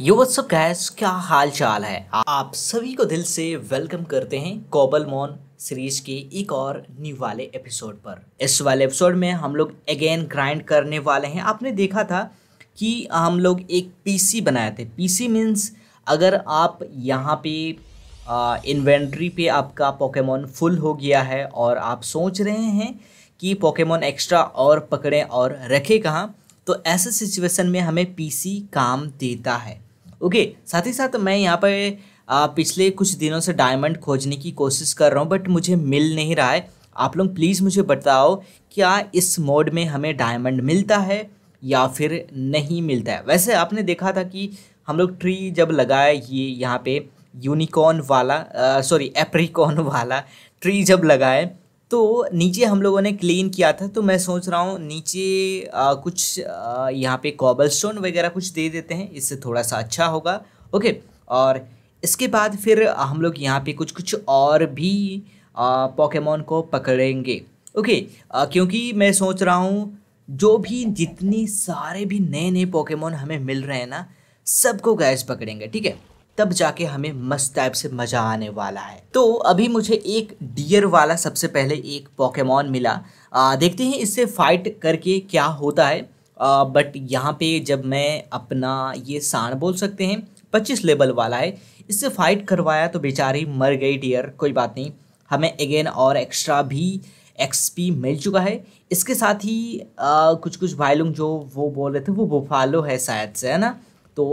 यो WhatsApp gas क्या हाल चाल है आप सभी को दिल से वेलकम करते हैं कोबल मोन सीरीज के एक और न्यू वाले एपिसोड पर इस वाले एपिसोड में हम लोग अगेन ग्राइंड करने वाले हैं आपने देखा था कि हम लोग एक पीसी बनाए थे पीसी मीन्स अगर आप यहाँ पे इन्वेंट्री पे आपका पोकेमोन फुल हो गया है और आप सोच रहे हैं कि पोकेमोन एक्स्ट्रा और पकड़ें और रखें कहाँ तो ऐसे सिचुएशन में हमें पीसी काम देता है ओके साथ ही साथ मैं यहाँ पर पिछले कुछ दिनों से डायमंड खोजने की कोशिश कर रहा हूँ बट मुझे मिल नहीं रहा है आप लोग प्लीज़ मुझे बताओ क्या इस मोड में हमें डायमंड मिलता है या फिर नहीं मिलता है वैसे आपने देखा था कि हम लोग ट्री जब लगाए ये यहाँ पे यूनिकॉर्न वाला सॉरी एप्रिकॉर्न वाला ट्री जब लगाए तो नीचे हम लोगों ने क्लीन किया था तो मैं सोच रहा हूँ नीचे आ, कुछ आ, यहाँ पे कॉबल स्टोन वगैरह कुछ दे देते हैं इससे थोड़ा सा अच्छा होगा ओके और इसके बाद फिर हम लोग यहाँ पे कुछ कुछ और भी पॉकेमोन को पकड़ेंगे ओके आ, क्योंकि मैं सोच रहा हूँ जो भी जितने सारे भी नए नए पॉकेमोन हमें मिल रहे हैं ना सबको गैस पकड़ेंगे ठीक है तब जाके हमें मस्त टाइप से मज़ा आने वाला है तो अभी मुझे एक डियर वाला सबसे पहले एक पॉकेमॉन मिला आ, देखते हैं इससे फाइट करके क्या होता है आ, बट यहाँ पे जब मैं अपना ये सांड बोल सकते हैं पच्चीस लेवल वाला है इससे फाइट करवाया तो बेचारी मर गई डियर कोई बात नहीं हमें अगेन और एक्स्ट्रा भी एक्सपी मिल चुका है इसके साथ ही आ, कुछ कुछ भाई लोग जो वो बोल रहे थे वो बुफालो है शायद से है ना तो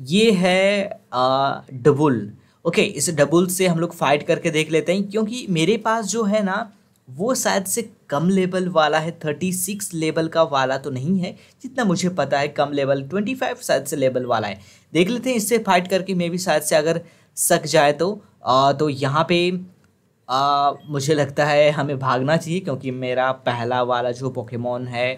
ये है डबुल ओके इस डबुल से हम लोग फाइट करके देख लेते हैं क्योंकि मेरे पास जो है ना वो शायद से कम लेवल वाला है थर्टी सिक्स लेवल का वाला तो नहीं है जितना मुझे पता है कम लेवल ट्वेंटी फाइव शायद से लेवल वाला है देख लेते हैं इससे फाइट करके मैं भी शायद से अगर सक जाए तो आ, तो यहाँ पे आ, मुझे लगता है हमें भागना चाहिए क्योंकि मेरा पहला वाला जो पोकेमोन है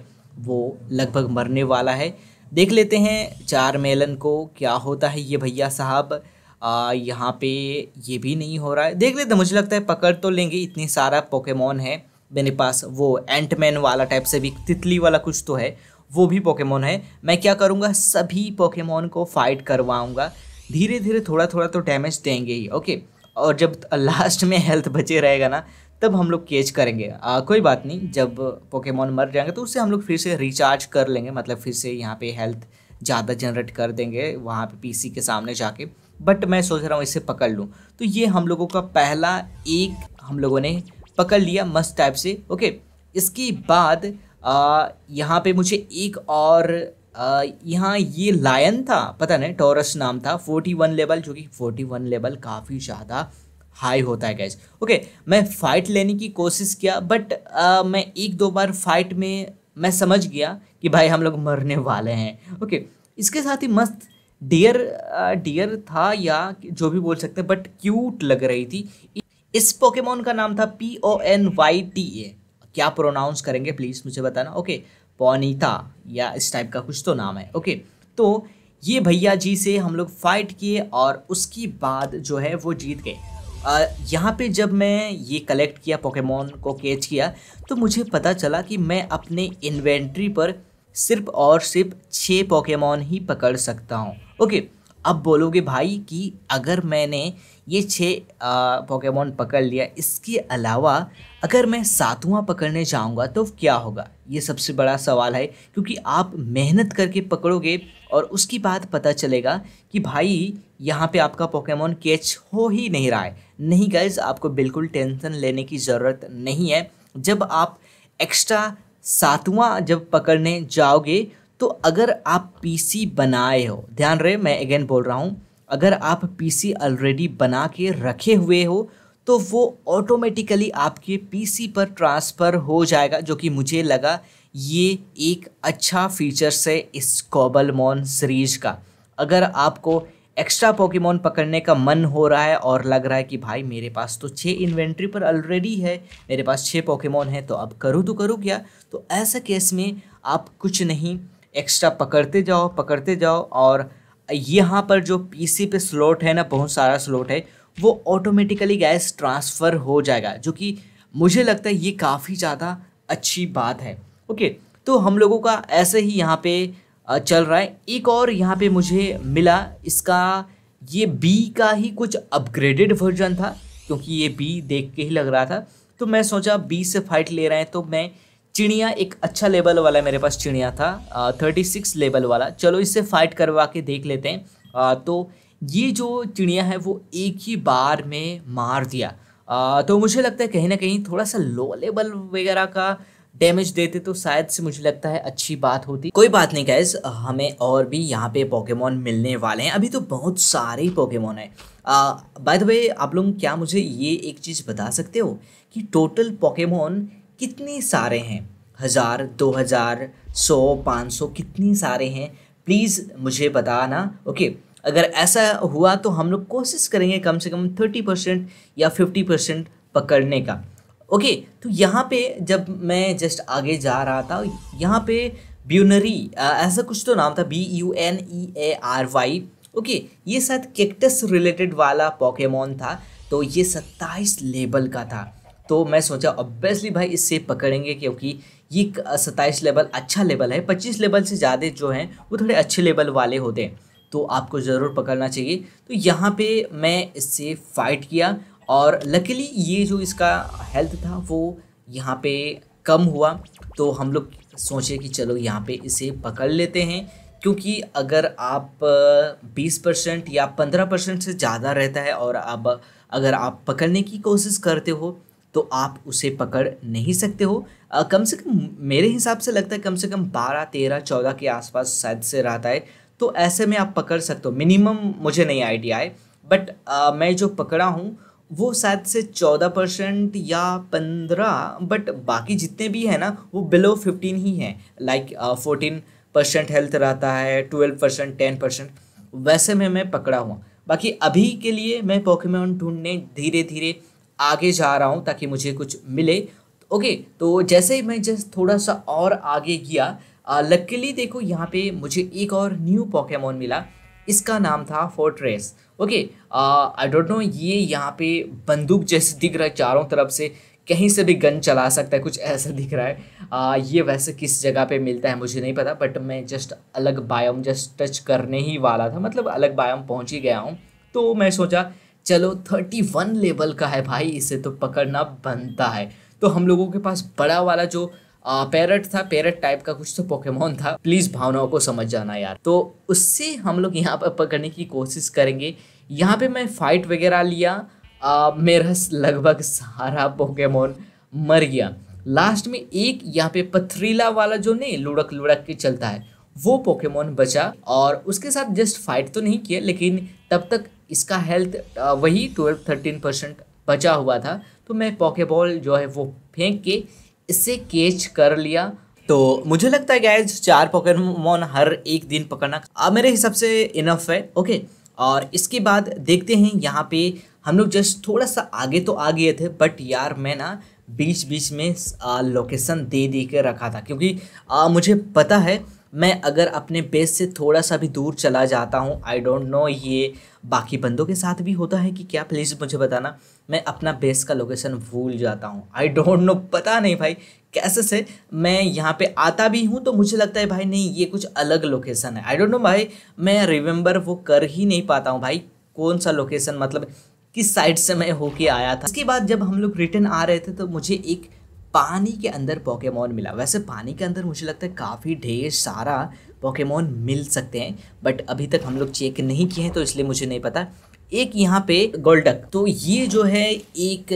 वो लगभग मरने वाला है देख लेते हैं चार मेलन को क्या होता है ये भैया साहब यहाँ पे ये भी नहीं हो रहा है देख लेते मुझे लगता है पकड़ तो लेंगे इतनी सारा पोकेमोन है मेरे पास वो एंटमैन वाला टाइप से भी तितली वाला कुछ तो है वो भी पोकेमोन है मैं क्या करूँगा सभी पोकेमोन को फाइट करवाऊँगा धीरे धीरे थोड़ा थोड़ा तो डैमेज देंगे ही ओके और जब लास्ट में हेल्थ बचे रहेगा ना तब हम लोग कैच करेंगे आ, कोई बात नहीं जब पोकेमोन मर जाएंगे तो उससे हम लोग फिर से रिचार्ज कर लेंगे मतलब फिर से यहाँ पे हेल्थ ज़्यादा जनरेट कर देंगे वहाँ पे पीसी के सामने जाके बट मैं सोच रहा हूँ इसे पकड़ लूँ तो ये हम लोगों का पहला एक हम लोगों ने पकड़ लिया मस्त टाइप से ओके इसके बाद यहाँ पे मुझे एक और यहाँ ये लायन था पता नहीं टॉरस नाम था 41 लेवल जो कि 41 लेवल काफ़ी ज़्यादा हाई होता है गैस ओके मैं फ़ाइट लेने की कोशिश किया बट आ, uh, मैं एक दो बार फाइट में मैं समझ गया कि भाई हम लोग मरने वाले हैं ओके इसके साथ ही मस्त डियर डियर uh, था या जो भी बोल सकते हैं बट क्यूट लग रही थी इस पोकेमोन का नाम था P O N Y T A क्या प्रोनाउंस करेंगे प्लीज़ मुझे बताना ओके पोनीता या इस टाइप का कुछ तो नाम है ओके तो ये भैया जी से हम लोग फाइट किए और उसके बाद जो है वो जीत गए यहाँ पे जब मैं ये कलेक्ट किया पोकेमोन को कैच किया तो मुझे पता चला कि मैं अपने इन्वेंट्री पर सिर्फ और सिर्फ छः पोकेमोन ही पकड़ सकता हूँ ओके अब बोलोगे भाई कि अगर मैंने ये छः पोकेमोन पकड़ लिया इसके अलावा अगर मैं सातवां पकड़ने जाऊंगा तो क्या होगा ये सबसे बड़ा सवाल है क्योंकि आप मेहनत करके पकड़ोगे और उसकी बात पता चलेगा कि भाई यहाँ पे आपका पोकेमोन कैच हो ही नहीं रहा है नहीं गाइज आपको बिल्कुल टेंशन लेने की ज़रूरत नहीं है जब आप एक्स्ट्रा सातवां जब पकड़ने जाओगे तो अगर आप पीसी बनाए हो ध्यान रहे मैं अगेन बोल रहा हूँ अगर आप पीसी ऑलरेडी बना के रखे हुए हो तो वो ऑटोमेटिकली आपके पीसी पर ट्रांसफ़र हो जाएगा जो कि मुझे लगा ये एक अच्छा फीचर्स है इस कॉबल मॉन सीरीज का अगर आपको एक्स्ट्रा पोकेमोन पकड़ने का मन हो रहा है और लग रहा है कि भाई मेरे पास तो छः इन्वेंट्री पर ऑलरेडी है मेरे पास छः पोकेमोन है तो अब करूँ तो करूँ क्या तो ऐसा केस में आप कुछ नहीं एक्स्ट्रा पकड़ते जाओ पकड़ते जाओ और यहाँ पर जो पीसी पे स्लॉट है ना बहुत सारा स्लॉट है वो ऑटोमेटिकली गैस ट्रांसफ़र हो जाएगा जो कि मुझे लगता है ये काफ़ी ज़्यादा अच्छी बात है ओके तो हम लोगों का ऐसे ही यहाँ पे चल रहा है एक और यहाँ पे मुझे मिला इसका ये बी का ही कुछ अपग्रेडेड वर्जन था क्योंकि ये बी देख के ही लग रहा था तो मैं सोचा बी से फाइट ले रहे हैं तो मैं चिड़िया एक अच्छा लेवल वाला मेरे पास चिड़िया था थर्टी सिक्स लेवल वाला चलो इससे फाइट करवा के देख लेते हैं आ, तो ये जो चिड़िया है वो एक ही बार में मार दिया आ, तो मुझे लगता है कहीं ना कहीं थोड़ा सा लो लेवल वगैरह का डैमेज देते तो शायद से मुझे लगता है अच्छी बात होती कोई बात नहीं गैस हमें और भी यहाँ पे पोकेमोन मिलने वाले हैं अभी तो बहुत सारे पोकेमोन हैं बाय द वे आप लोग क्या मुझे ये एक चीज़ बता सकते हो कि टोटल पोकेमोन कितने सारे हैं हज़ार दो हज़ार सौ पाँच सौ कितने सारे हैं प्लीज़ मुझे बताना ओके अगर ऐसा हुआ तो हम लोग कोशिश करेंगे कम से कम थर्टी परसेंट या फिफ्टी परसेंट पकड़ने का ओके तो यहाँ पे जब मैं जस्ट आगे जा रहा था यहाँ पे ब्यूनरी ऐसा कुछ तो नाम था B U N E A R Y okay ये शायद केक्टस रिलेटेड वाला पॉकेमॉन था तो ये सत्ताईस लेवल का था तो मैं सोचा ऑब्वियसली भाई इससे पकड़ेंगे क्योंकि ये सत्ताईस लेवल अच्छा लेवल है पच्चीस लेवल से ज़्यादा जो हैं वो थोड़े अच्छे लेवल वाले होते हैं तो आपको ज़रूर पकड़ना चाहिए तो यहाँ पे मैं इससे फ़ाइट किया और लकीली ये जो इसका हेल्थ था वो यहाँ पे कम हुआ तो हम लोग सोचे कि चलो यहाँ पे इसे पकड़ लेते हैं क्योंकि अगर आप 20 परसेंट या 15 परसेंट से ज़्यादा रहता है और अब अगर आप पकड़ने की कोशिश करते हो तो आप उसे पकड़ नहीं सकते हो आ, कम से कम मेरे हिसाब से लगता है कम से कम 12, 13, 14 के आसपास शायद से रहता है तो ऐसे में आप पकड़ सकते हो मिनिमम मुझे नहीं आइडिया है बट आ, मैं जो पकड़ा हूँ वो शायद से चौदह परसेंट या पंद्रह बट बाकी जितने भी हैं ना वो बिलो फिफ्टीन ही हैं like fourteen uh, percent health रहता है ट्वेल्व परसेंट टेन परसेंट वैसे में मैं पकड़ा हुआ बाकी अभी के लिए मैं पॉकीमोन ढूंढने धीरे धीरे आगे जा रहा हूँ ताकि मुझे कुछ मिले ओके तो जैसे ही मैं जस्ट थोड़ा सा और आगे गया लकीली uh, देखो यहाँ पे मुझे एक और न्यू पॉकेमोन मिला इसका नाम था fortress okay I don't know ये यहाँ पे बंदूक जैसे दिख रहा है चारों तरफ से कहीं से भी गन चला सकता है कुछ ऐसा दिख रहा है आ, ये वैसे किस जगह पे मिलता है मुझे नहीं पता बट मैं जस्ट अलग बायोम जस्ट टच करने ही वाला था मतलब अलग बायोम पहुँच ही गया हूँ तो मैं सोचा चलो थर्टी वन लेवल का है भाई इसे तो पकड़ना बनता है तो हम लोगों के पास बड़ा वाला जो पैरट था पैरट टाइप का कुछ तो पोकेमोन था प्लीज़ भावनाओं को समझ जाना यार तो उससे हम लोग यहाँ पर पकड़ने की कोशिश करेंगे यहाँ पे मैं फाइट वगैरह लिया आ, मेरा लगभग सारा पोकेमोन मर गया लास्ट में एक यहाँ पे पथरीला वाला जो नहीं लुढ़क लुढ़क के चलता है वो पोकेमोन बचा और उसके साथ जस्ट फाइट तो नहीं किया लेकिन तब तक इसका हेल्थ वही ट्वेल्व थर्टीन परसेंट बचा हुआ था तो मैं पॉकेबॉल जो है वो फेंक के इसे कैच कर लिया तो मुझे लगता है गैज चार पोकेमोन हर एक दिन पकड़ना अब मेरे हिसाब से इनफ है ओके और इसके बाद देखते हैं यहाँ पे हम लोग जस्ट थोड़ा सा आगे तो आ गए थे बट यार मैं ना बीच बीच में लोकेशन दे दे के रखा था क्योंकि आ, मुझे पता है मैं अगर अपने बेस से थोड़ा सा भी दूर चला जाता हूँ आई डोंट नो ये बाकी बंदों के साथ भी होता है कि क्या प्लीज़ मुझे बताना मैं अपना बेस का लोकेशन भूल जाता हूँ आई डोंट नो पता नहीं भाई कैसे से मैं यहाँ पे आता भी हूँ तो मुझे लगता है भाई नहीं ये कुछ अलग लोकेशन है आई डोंट नो भाई मैं रिमेंबर वो कर ही नहीं पाता हूँ भाई कौन सा लोकेशन मतलब किस साइड से मैं होके आया था इसके बाद जब हम लोग रिटर्न आ रहे थे तो मुझे एक पानी के अंदर पोकेमोन मिला वैसे पानी के अंदर मुझे लगता है काफ़ी ढेर सारा पोकेमोन मिल सकते हैं बट अभी तक हम लोग चेक नहीं किए हैं तो इसलिए मुझे नहीं पता एक यहाँ पे गोल्डक तो ये जो है एक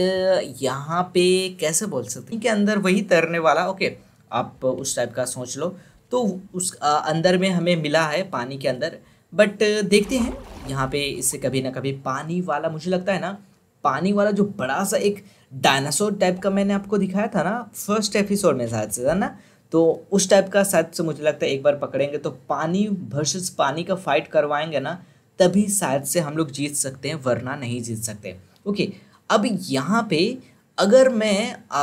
यहाँ पे कैसे बोल सकते हैं कि अंदर वही तैरने वाला ओके आप उस टाइप का सोच लो तो उस अंदर में हमें मिला है पानी के अंदर बट देखते हैं यहाँ पे इससे कभी ना कभी पानी वाला मुझे लगता है ना पानी वाला जो बड़ा सा एक डायनासोर टाइप का मैंने आपको दिखाया था ना फर्स्ट एपिसोड में शायद से था ना तो उस टाइप का शायद से मुझे लगता है एक बार पकड़ेंगे तो पानी वर्सेस पानी का फाइट करवाएंगे ना तभी शायद से हम लोग जीत सकते हैं वरना नहीं जीत सकते ओके अब यहाँ पे अगर मैं आ,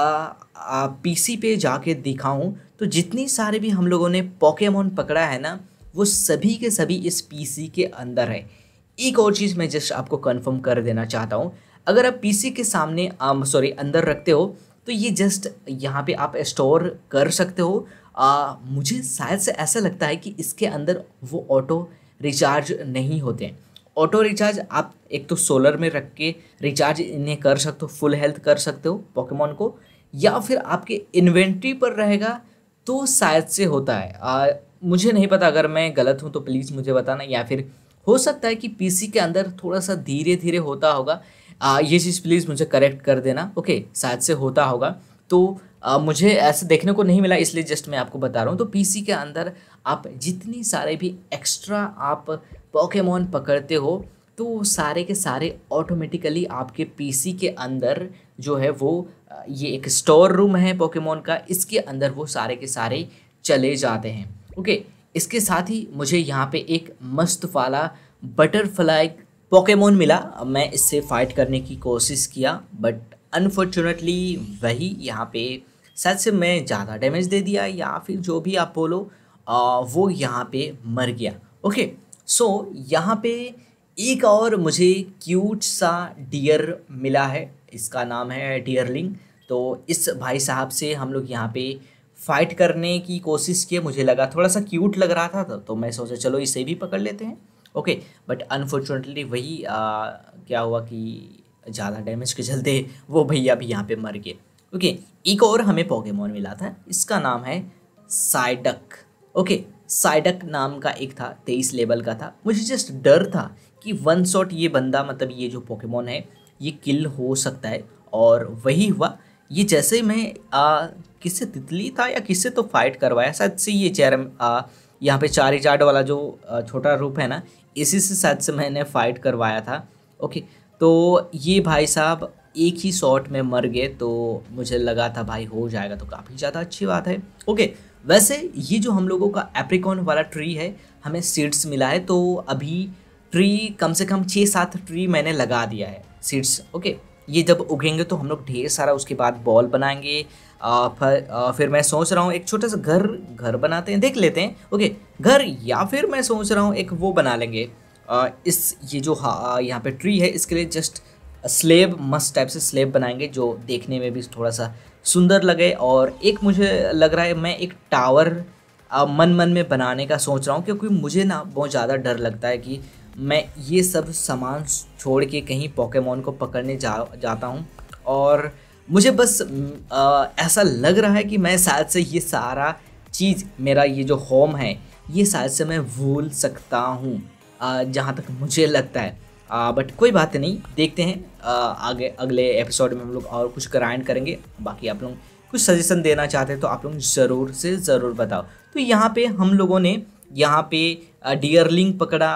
आ, पीसी पे जाके दिखाऊँ तो जितनी सारे भी हम लोगों ने पॉकेमोन पकड़ा है ना वो सभी के सभी इस पीसी के अंदर है एक और चीज़ मैं जस्ट आपको कंफर्म कर देना चाहता हूँ अगर आप पीसी के सामने सॉरी अंदर रखते हो तो ये जस्ट यहाँ पे आप स्टोर कर सकते हो आ, मुझे शायद से ऐसा लगता है कि इसके अंदर वो ऑटो रिचार्ज नहीं होते हैं ऑटो रिचार्ज आप एक तो सोलर में रख के रिचार्ज इन्हें कर सकते हो फुल हेल्थ कर सकते हो पॉकेमॉन को या फिर आपके इन्वेंट्री पर रहेगा तो शायद से होता है आ, मुझे नहीं पता अगर मैं गलत हूँ तो प्लीज़ मुझे बताना या फिर हो सकता है कि पीसी के अंदर थोड़ा सा धीरे धीरे होता होगा आ, ये चीज़ प्लीज़ मुझे करेक्ट कर देना ओके शायद से होता होगा तो आ, मुझे ऐसा देखने को नहीं मिला इसलिए जस्ट मैं आपको बता रहा हूँ तो पीसी के अंदर आप जितनी सारे भी एक्स्ट्रा आप पॉकेमोन पकड़ते हो तो सारे के सारे ऑटोमेटिकली आपके पीसी के अंदर जो है वो ये एक स्टोर रूम है पोकेमोन का इसके अंदर वो सारे के सारे चले जाते हैं ओके इसके साथ ही मुझे यहाँ पे एक मस्त वाला बटरफ्लाई पोकेमोन मिला मैं इससे फ़ाइट करने की कोशिश किया बट अनफॉर्चुनेटली वही यहाँ पे शायद से मैं ज़्यादा डैमेज दे दिया या फिर जो भी आप बोलो वो यहाँ पे मर गया ओके सो यहाँ पे एक और मुझे क्यूट सा डियर मिला है इसका नाम है डियरलिंग तो इस भाई साहब से हम लोग यहाँ पे फ़ाइट करने की कोशिश किए मुझे लगा थोड़ा सा क्यूट लग रहा था तो मैं सोचा चलो इसे भी पकड़ लेते हैं ओके बट अनफॉर्चुनेटली वही आ, क्या हुआ कि ज़्यादा डैमेज के चलते वो भैया भी यहाँ पे मर गए ओके एक और हमें पोकेमोन मिला था इसका नाम है साइडक ओके साइडक नाम का एक था तेईस लेवल का था मुझे जस्ट डर था कि वन शॉट ये बंदा मतलब ये जो पोकेमोन है ये किल हो सकता है और वही हुआ ये जैसे मैं किससे तितली था या किससे तो फाइट करवाया शायद से ये चेरम यहाँ पे चार ही चार्ट वाला जो छोटा रूप है ना इसी से शायद से मैंने फाइट करवाया था ओके तो ये भाई साहब एक ही शॉट में मर गए तो मुझे लगा था भाई हो जाएगा तो काफ़ी ज़्यादा अच्छी बात है ओके वैसे ये जो हम लोगों का एप्रिकॉन वाला ट्री है हमें सीड्स मिला है तो अभी ट्री कम से कम छः सात ट्री मैंने लगा दिया है सीड्स ओके ये जब उगेंगे तो हम लोग ढेर सारा उसके बाद बॉल बनाएंगे आ, फिर, आ, फिर मैं सोच रहा हूँ एक छोटा सा घर घर बनाते हैं देख लेते हैं ओके घर या फिर मैं सोच रहा हूँ एक वो बना लेंगे आ, इस ये जो यहाँ पे ट्री है इसके लिए जस्ट स्लेब मस्त टाइप से स्लेब बनाएंगे जो देखने में भी थोड़ा सा सुंदर लगे और एक मुझे लग रहा है मैं एक टावर आ, मन मन में बनाने का सोच रहा हूँ क्योंकि मुझे ना बहुत ज़्यादा डर लगता है कि मैं ये सब सामान छोड़ के कहीं पोकेमोन को पकड़ने जा जाता हूँ और मुझे बस आ, ऐसा लग रहा है कि मैं शायद से ये सारा चीज़ मेरा ये जो होम है ये शायद से मैं भूल सकता हूँ जहाँ तक मुझे लगता है आ, बट कोई बात नहीं देखते हैं आ, आगे अगले एपिसोड में हम लोग और कुछ ग्राइंड करेंगे बाकी आप लोग कुछ सजेशन देना चाहते हैं तो आप लोग ज़रूर से ज़रूर बताओ तो यहाँ पे हम लोगों ने यहाँ पे डियरलिंग पकड़ा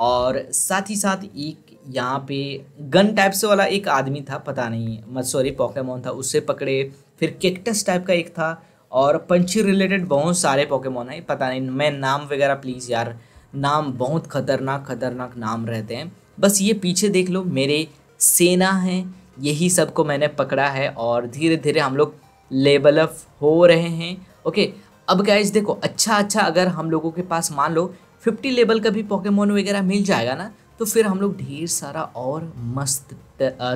और साथ ही साथ एक यहाँ पे गन टाइप से वाला एक आदमी था पता नहीं मत सॉरी पॉकेमोन था उससे पकड़े फिर केक्टस टाइप का एक था और पंछी रिलेटेड बहुत सारे पॉकेमोन हैं पता नहीं मैं नाम वगैरह प्लीज़ यार नाम बहुत खतरनाक खतरनाक नाम रहते हैं बस ये पीछे देख लो मेरे सेना हैं यही सब को मैंने पकड़ा है और धीरे धीरे हम लोग लेवलअप अप हो रहे हैं ओके अब क्या देखो अच्छा अच्छा अगर हम लोगों के पास मान लो फिफ्टी लेवल का भी पॉकेमोन वगैरह मिल जाएगा ना तो फिर हम लोग ढेर सारा और मस्त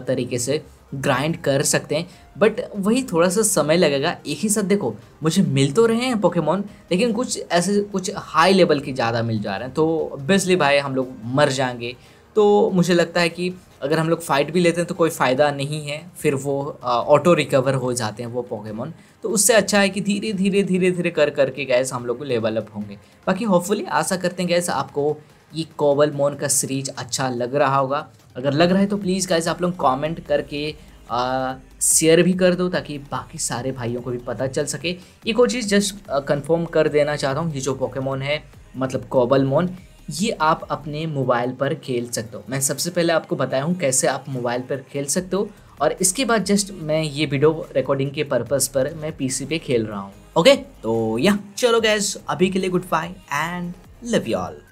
तरीके से ग्राइंड कर सकते हैं बट वही थोड़ा सा समय लगेगा एक ही साथ देखो मुझे मिल तो रहे हैं पोकेमोन लेकिन कुछ ऐसे कुछ हाई लेवल के ज़्यादा मिल जा रहे हैं तो ऑब्वियसली भाई हम लोग मर जाएंगे तो मुझे लगता है कि अगर हम लोग फ़ाइट भी लेते हैं तो कोई फ़ायदा नहीं है फिर वो ऑटो रिकवर हो जाते हैं वो पोकेमोन तो उससे अच्छा है कि धीरे धीरे धीरे धीरे कर करके गैस हम लोग लेवल अप होंगे बाकी होपफुली आशा करते हैं गैस आपको ये कोबल मोन का सीरीज अच्छा लग रहा होगा अगर लग रहा है तो प्लीज़ गैस आप लोग कॉमेंट करके शेयर भी कर दो ताकि बाकी सारे भाइयों को भी पता चल सके एक और चीज़ जस्ट कंफर्म कर देना चाहता हूँ ये जो पोकेमोन है मतलब कोबल मोन ये आप अपने मोबाइल पर खेल सकते हो मैं सबसे पहले आपको बताया हूँ कैसे आप मोबाइल पर खेल सकते हो और इसके बाद जस्ट मैं ये वीडियो रिकॉर्डिंग के पर्पज़ पर मैं पीसी पे खेल रहा हूँ ओके तो या चलो गैस अभी के लिए good bye and love you all